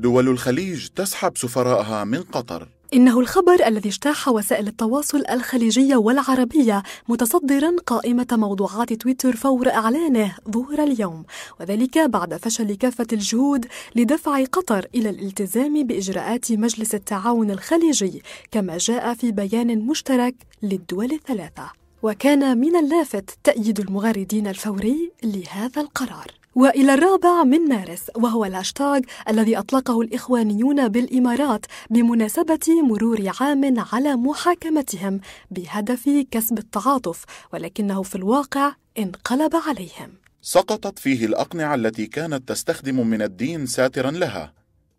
دول الخليج تسحب سفراءها من قطر إنه الخبر الذي اجتاح وسائل التواصل الخليجية والعربية متصدرا قائمة موضوعات تويتر فور إعلانه ظهر اليوم وذلك بعد فشل كافة الجهود لدفع قطر إلى الالتزام بإجراءات مجلس التعاون الخليجي كما جاء في بيان مشترك للدول الثلاثة وكان من اللافت تأييد المغردين الفوري لهذا القرار وإلى الرابع من مارس وهو الهاشتاغ الذي أطلقه الإخوانيون بالإمارات بمناسبة مرور عام على محاكمتهم بهدف كسب التعاطف ولكنه في الواقع انقلب عليهم سقطت فيه الأقنعة التي كانت تستخدم من الدين ساترا لها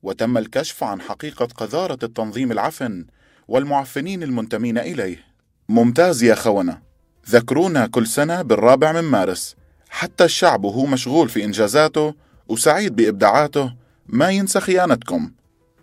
وتم الكشف عن حقيقة قذارة التنظيم العفن والمعفنين المنتمين إليه ممتاز يا خونة ذكرونا كل سنة بالرابع من مارس حتى الشعب وهو مشغول في إنجازاته وسعيد بإبداعاته ما ينسى خيانتكم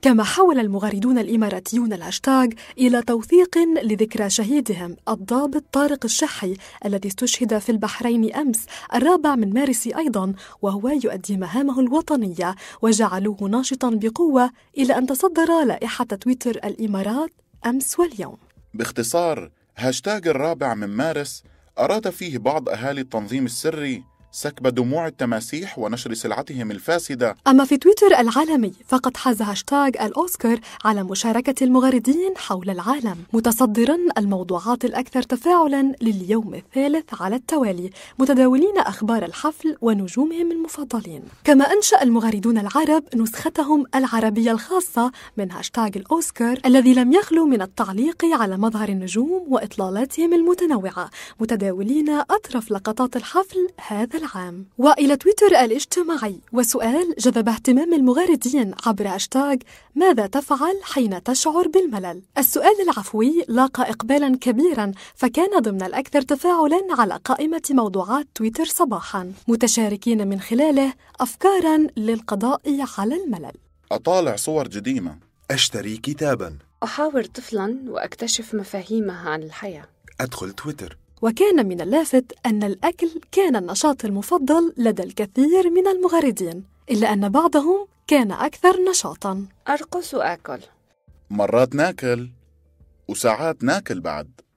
كما حول المغردون الإماراتيون الهاشتاغ إلى توثيق لذكرى شهيدهم الضابط طارق الشحي الذي استشهد في البحرين أمس الرابع من مارس أيضا وهو يؤدي مهامه الوطنية وجعلوه ناشطا بقوة إلى أن تصدر لائحة تويتر الإمارات أمس واليوم باختصار هاشتاغ الرابع من مارس أراد فيه بعض أهالي التنظيم السري سكب دموع التماسيح ونشر سلعتهم الفاسدة أما في تويتر العالمي فقد حاز هاشتاغ الأوسكار على مشاركة المغردين حول العالم متصدرا الموضوعات الأكثر تفاعلا لليوم الثالث على التوالي متداولين أخبار الحفل ونجومهم المفضلين كما أنشأ المغردون العرب نسختهم العربية الخاصة من هاشتاغ الأوسكار الذي لم يخلو من التعليق على مظهر النجوم وإطلالاتهم المتنوعة متداولين أطرف لقطات الحفل هذا العام وإلى تويتر الاجتماعي وسؤال جذب اهتمام المغردين عبر هاشتاغ ماذا تفعل حين تشعر بالملل؟ السؤال العفوي لاقى إقبالا كبيرا فكان ضمن الأكثر تفاعلا على قائمة موضوعات تويتر صباحا متشاركين من خلاله أفكارا للقضاء على الملل أطالع صور قديمة أشتري كتابا أحاور طفلا وأكتشف مفاهيمه عن الحياة أدخل تويتر وكان من اللافت أن الأكل كان النشاط المفضل لدى الكثير من المغردين إلا أن بعضهم كان أكثر نشاطا أرقص وآكل مرات ناكل وساعات ناكل بعد